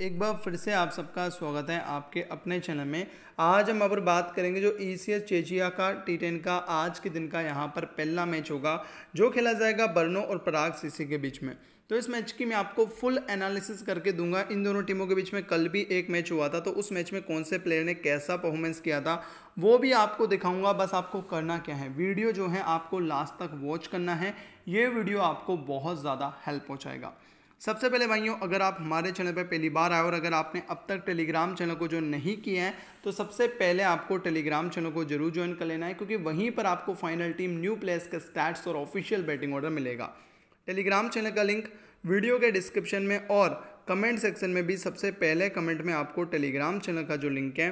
एक बार फिर से आप सबका स्वागत है आपके अपने चैनल में आज हम अब बात करेंगे जो ई सी एस चेचिया का टी टेन का आज के दिन का यहाँ पर पहला मैच होगा जो खेला जाएगा बर्नो और पराग सीसी के बीच में तो इस मैच की मैं आपको फुल एनालिसिस करके दूंगा इन दोनों टीमों के बीच में कल भी एक मैच हुआ था तो उस मैच में कौन से प्लेयर ने कैसा परफॉर्मेंस किया था वो भी आपको दिखाऊंगा बस आपको करना क्या है वीडियो जो है आपको लास्ट तक वॉच करना है ये वीडियो आपको बहुत ज़्यादा हेल्प पहुँचाएगा सबसे पहले भाइयों अगर आप हमारे चैनल पर पहली बार आए और अगर आपने अब तक टेलीग्राम चैनल को जो नहीं किया है तो सबसे पहले आपको टेलीग्राम चैनल को जरूर ज्वाइन कर लेना है क्योंकि वहीं पर आपको फाइनल टीम न्यू प्लेयर्स का स्टैट्स और ऑफिशियल बैटिंग ऑर्डर मिलेगा टेलीग्राम चैनल का लिंक वीडियो के डिस्क्रिप्शन में और कमेंट सेक्शन में भी सबसे पहले कमेंट में आपको टेलीग्राम चैनल का जो लिंक है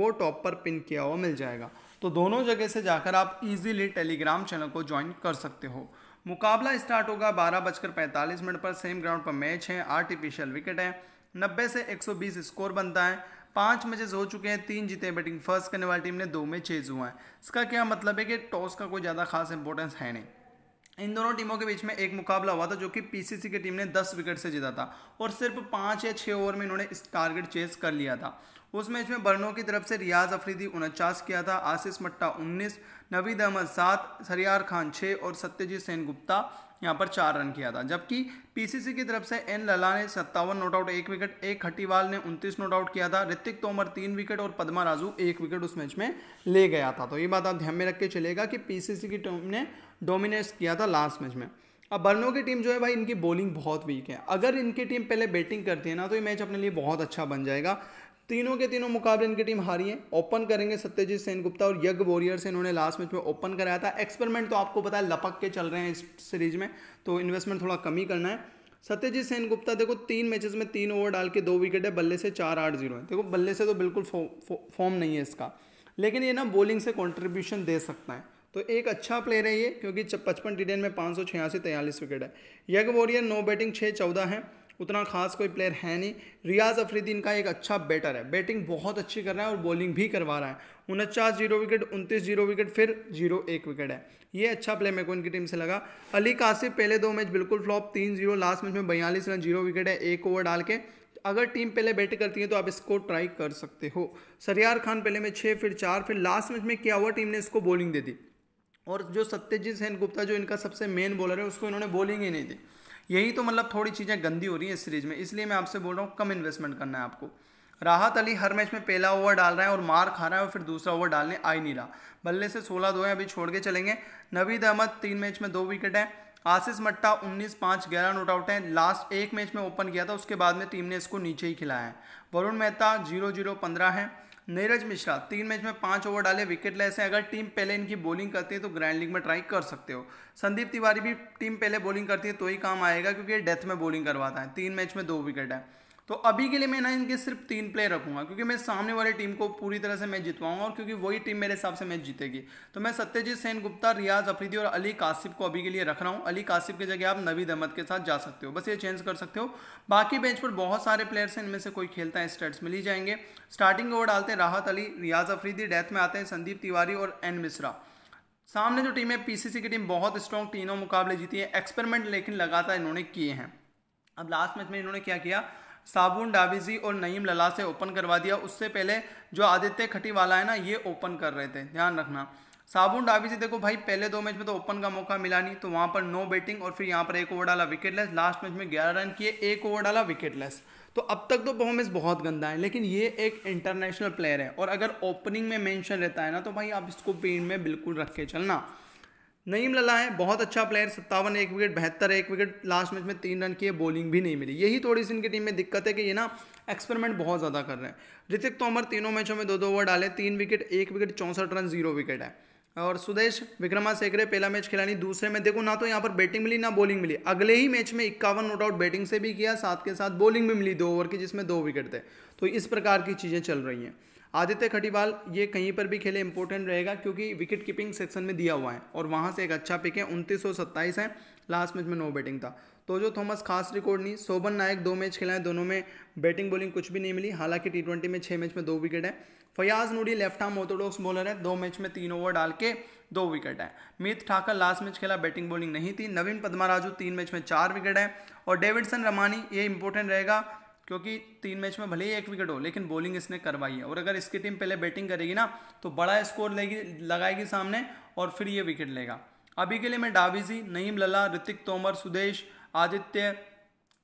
वो टॉप पर पिन किया हुआ मिल जाएगा तो दोनों जगह से जाकर आप इजीली टेलीग्राम चैनल को ज्वाइन कर सकते हो मुकाबला स्टार्ट होगा बारह बजकर पैंतालीस मिनट पर सेम ग्राउंड पर मैच है आर्टिफिशियल विकेट है नब्बे से बीस स्कोर बनता है पांच मैचेस हो चुके हैं तीन जीते हैं बैटिंग फर्स्ट करने वाली टीम ने दो में चेज़ हुआ है इसका क्या मतलब है कि टॉस का कोई ज़्यादा खास इंपॉर्टेंस है नहीं इन दोनों टीमों के बीच में एक मुकाबला हुआ था जो कि पीसीसी की टीम ने 10 विकेट से जीता था और सिर्फ पाँच या छः ओवर में इन्होंने इस टारगेट चेस कर लिया था उस मैच में बर्नो की तरफ से रियाज अफरीदी उनचास किया था आशीष मट्टा 19, नवीद अहमद सात सरियार खान छः और सत्यजीत सेन गुप्ता यहाँ पर चार रन किया था जबकि पीसीसी की तरफ से एन लला ने सत्तावन नोट आउट एक विकेट एक खटीवाल ने उनतीस नोट आउट किया था ऋतिक तोमर तीन विकेट और पदमा राजू एक विकेट उस मैच में ले गया था तो ये बात आप ध्यान में रख के चलेगा कि पीसीसी की टीम ने डोमिनेट किया था लास्ट मैच में अब बर्नो की टीम जो है भाई इनकी बॉलिंग बहुत वीक है अगर इनकी टीम पहले बैटिंग करती है ना तो ये मैच अपने लिए बहुत अच्छा बन जाएगा तीनों के तीनों मुकाबले इनकी टीम हारी है ओपन करेंगे सत्यजीत सेन गुप्ता और यज्ञ वॉरियर से इन्होंने लास्ट मैच में ओपन कराया था एक्सपेरिमेंट तो आपको पता है लपक के चल रहे हैं इस सीरीज में तो इन्वेस्टमेंट थोड़ा कमी करना है सत्यजीत सेन गुप्ता देखो तीन मैचेस में तीन ओवर डाल के दो विकेट है बल्ले से चार आठ जीरो है देखो बल्ले से तो बिल्कुल फॉर्म नहीं है इसका लेकिन ये ना बॉलिंग से कॉन्ट्रीब्यूशन दे सकता है तो एक अच्छा प्लेयर है ये क्योंकि पचपन टी में पाँच सौ छियासी तैयालीस विकेट है यग वॉरियर नो बैटिंग छः चौदह है उतना खास कोई प्लेयर है नहीं रियाज अफरीदी इनका एक अच्छा बैटर है बैटिंग बहुत अच्छी कर रहा है और बॉलिंग भी करवा रहा है उनचास जीरो विकेट उनतीस जीरो विकेट फिर जीरो एक विकेट है ये अच्छा प्ले मेरे को इनकी टीम से लगा अली कासिफ पहले दो मैच बिल्कुल फ्लॉप तीन जीरो लास्ट मैच में बयालीस रन जीरो विकेट है एक ओवर डाल के अगर टीम पहले बैट करती है तो आप इसको ट्राई कर सकते हो सरियार खान पहले में छः फिर चार फिर लास्ट मैच में क्या हुआ टीम ने इसको बॉलिंग दे दी और जो सत्यजीत सेन गुप्ता जो इनका सबसे मेन बॉलर है उसको इन्होंने बॉलिंग ही नहीं दी यही तो मतलब थोड़ी चीज़ें गंदी हो रही हैं इस सीरीज में इसलिए मैं आपसे बोल रहा हूँ कम इन्वेस्टमेंट करना है आपको राहत अली हर मैच में पहला ओवर डाल रहा है और मार खा रहा है और फिर दूसरा ओवर डालने आ ही नहीं रहा बल्ले से सोलह दो हैं अभी छोड़ के चलेंगे नवीद अहमद तीन मैच में दो विकेट हैं आशीष मट्टा उन्नीस पाँच ग्यारह नोट आउट हैं लास्ट एक मैच में ओपन किया था उसके बाद में टीम ने इसको नीचे ही खिलाया है वरुण मेहता जीरो जीरो पंद्रह हैं नीरज मिश्रा तीन मैच में पांच ओवर डाले विकेट लेस हैं अगर टीम पहले इनकी बॉलिंग करती है तो ग्रैंड लीग में ट्राई कर सकते हो संदीप तिवारी भी टीम पहले बॉलिंग करती है तो ही काम आएगा क्योंकि ये डेथ में बॉलिंग करवाता है तीन मैच में दो विकेट है तो अभी के लिए मैं ना इनके सिर्फ तीन प्लेयर रखूंगा क्योंकि मैं सामने वाली टीम को पूरी तरह से मैच जितवाऊंगा और क्योंकि वही टीम मेरे हिसाब से मैच जीतेगी तो मैं सत्यजीत सेन गुप्ता रियाज अफरीदी और अली कासिफ को अभी के लिए रख रहा हूँ अली कासिफ की जगह आप नवीद अहमद के साथ जा सकते हो बस ये चेंज कर सकते हो बाकी बेंच पर बहुत सारे प्लेयर्स हैं इनमें से कोई खेलता है स्टेट्स मिल ही जाएंगे स्टार्टिंग ओवर डालते हैं राहत अली रियाज अफरीदी डेथ में आते हैं संदीप तिवारी और एन मिश्रा सामने जो टीम है पीसीसी की टीम बहुत स्ट्रॉन्ग तीनों मुकाबले जीती है एक्सपेरिमेंट लेकिन लगातार इन्होंने किए हैं अब लास्ट मैच में इन्होंने क्या किया साबुन डाबीजी और नईम लला से ओपन करवा दिया उससे पहले जो आदित्य खटीवाला है ना ये ओपन कर रहे थे ध्यान रखना साबुन डाबीजी देखो भाई पहले दो मैच में तो ओपन का मौका मिला नहीं तो वहाँ पर नो बैटिंग और फिर यहाँ पर एक ओवर डाला विकेटलेस लास्ट मैच में ग्यारह रन किए एक ओवर डाला विकेटलेस तो अब तक तो परफॉर्मेंस बहुत गंदा है लेकिन ये एक इंटरनेशनल प्लेयर है और अगर ओपनिंग में मेंशन रहता है ना तो भाई आप इसको पेड़ में बिल्कुल रख के चलना नईम लला है बहुत अच्छा प्लेयर सत्तावन एक विकेट बहत्तर एक विकेट लास्ट मैच में तीन रन किए बॉलिंग भी नहीं मिली यही थोड़ी सी इनकी टीम में दिक्कत है कि ये ना एक्सपेरिमेंट बहुत ज़्यादा कर रहे हैं ऋतिक तोमर तीनों मैचों में दो दो ओवर डाले तीन विकेट एक विकेट चौंसठ रन जीरो विकेट है और सुदेश विक्रमा सेकरे पहला मैच खिलानी दूसरे में देखो ना तो यहाँ पर बैटिंग मिली ना बॉलिंग मिली अगले ही मैच में इक्यावन नोट आउट बैटिंग से भी किया साथ के साथ बॉलिंग भी मिली दो ओवर की जिसमें दो विकेट थे तो इस प्रकार की चीज़ें चल रही हैं आदित्य खटीवाल ये कहीं पर भी खेले इंपॉर्टेंट रहेगा क्योंकि विकेट कीपिंग सेक्शन में दिया हुआ है और वहाँ से एक अच्छा पिक है उनतीस है लास्ट मैच में नो बैटिंग था तो जो थॉमस खास रिकॉर्ड नहीं शोभन नायक दो मैच खेला है दोनों में बैटिंग बॉलिंग कुछ भी नहीं मिली हालांकि टी ट्वेंटी में छः मैच में दो विकेट है Fayaz Noori left arm orthodox bowler है दो मैच में तीन ओवर डाल के दो विकेट है मीत ठाकर लास्ट मैच खेला बैटिंग बॉलिंग नहीं थी नवीन राजू तीन मैच में चार विकेट है और डेविडसन रमानी ये इंपॉर्टेंट रहेगा क्योंकि तीन मैच में भले ही एक विकेट हो लेकिन बॉलिंग इसने करवाई है और अगर इसकी टीम पहले बैटिंग करेगी ना तो बड़ा स्कोर लेगी लगाएगी सामने और फिर ये विकेट लेगा अभी के लिए मैं डाविजी नईम लला ऋतिक तोमर सुदेश आदित्य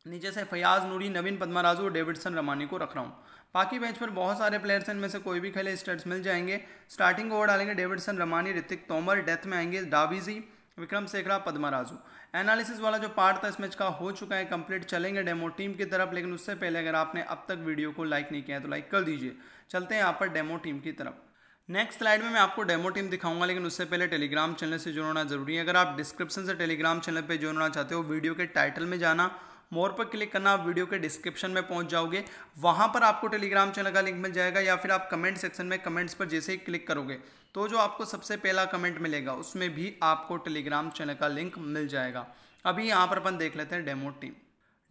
नीचे से फयाज नूरी नवीन पद्माराजू और डेविडसन रमानी को रख रहा हूँ बाकी बेंच पर बहुत सारे प्लेयर्स हैं इनमें से कोई भी खेले स्टेट्स मिल जाएंगे स्टार्टिंग ओवर डालेंगे डेविडसन रमानी ऋतिक तोमर डेथ में आएंगे डाविजी विक्रम सेखड़ा पदमा राजू एनालिसिस वाला जो पार्ट था इस मैच का हो चुका है कंप्लीट चलेंगे डेमो टीम की तरफ लेकिन उससे पहले अगर आपने अब तक वीडियो को लाइक नहीं किया है तो लाइक कर दीजिए चलते हैं यहाँ पर डेमो टीम की तरफ नेक्स्ट स्लाइड में मैं आपको डेमो टीम दिखाऊंगा लेकिन उससे पहले टेलीग्राम चैनल से जुड़ना जरूरी है अगर आप डिस्क्रिप्शन से टेलीग्राम चैनल पर जुड़ना चाहते हो वीडियो के टाइटल में जाना मोर पर क्लिक करना आप वीडियो के डिस्क्रिप्शन में पहुंच जाओगे वहां पर आपको टेलीग्राम चैनल का लिंक मिल जाएगा या फिर आप कमेंट सेक्शन में कमेंट्स पर जैसे ही क्लिक करोगे तो जो आपको सबसे पहला कमेंट मिलेगा उसमें भी आपको टेलीग्राम चैनल का लिंक मिल जाएगा अभी यहाँ पर अपन देख लेते हैं डेमो टीम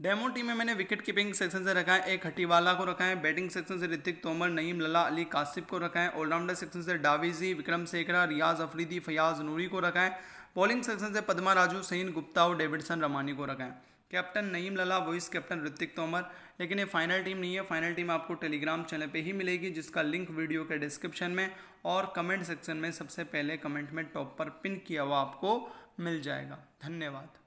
डेमो टीम में मैंने विकेट कीपिंग सेक्शन से रखा है एक हटीवाला को रखा है बैटिंग सेक्शन से ऋतिक तोमर नईम लला अली कासिफ को रखा है ऑलराउंडर सेक्शन से डाविजी विक्रम सेकरा रियाज अफरीदी फयाज नूरी को रखा है बॉलिंग सेक्शन से पदमा राजू सईन गुप्ता और डेविडसन रमानी को रखा है captain Naeem Lalla vice captain Hrithik Tomar लेकिन ये फाइनल टीम नहीं है फाइनल टीम आपको टेलीग्राम चैनल पे ही मिलेगी जिसका लिंक वीडियो के डिस्क्रिप्शन में और कमेंट सेक्शन में सबसे पहले कमेंट में टॉप पर पिन किया हुआ आपको मिल जाएगा धन्यवाद